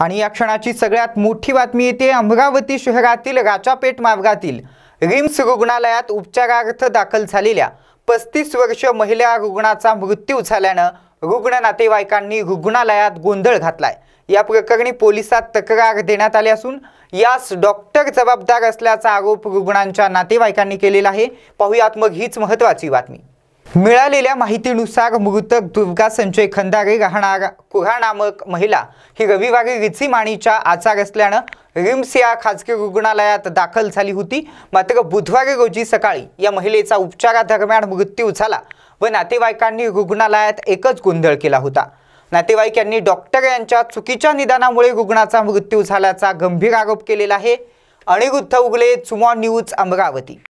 आणि या क्षणाची सगळ्यात मोठी बातमी येते अमरावती शहरातील राचापेठ मार्गातील रिम्स रुग्णालयात उपचारार्थ दाखल झालेल्या पस्तीस वर्ष महिला रुग्णाचा मृत्यू झाल्यानं रुग्ण नातेवाईकांनी रुग्णालयात गोंधळ घातलाय या प्रकरणी पोलिसात तक्रार देण्यात आली असून यास डॉक्टर जबाबदार असल्याचा आरोप रुग्णांच्या नातेवाईकांनी केलेला आहे पाहुयात मग हीच महत्त्वाची बातमी मिळालेल्या माहितीनुसार मृतक दुर्गा संजय खंदारे राहणार कुऱ्हा नामक महिला ही रविवारी रिचिमाणीच्या आचार असल्यानं रिम्स या खाजगी रुग्णालयात दाखल झाली होती मात्र बुधवारी रोजी सकाळी या महिलेचा उपचारादरम्यान मृत्यू झाला व नातेवाईकांनी रुग्णालयात एकच गोंधळ केला होता नातेवाईक यांनी डॉक्टर यांच्या चुकीच्या निदानामुळे रुग्णाचा मृत्यू झाल्याचा गंभीर आरोप केलेला आहे अनिरुद्ध उगले चुमॉ न्यूज अमरावती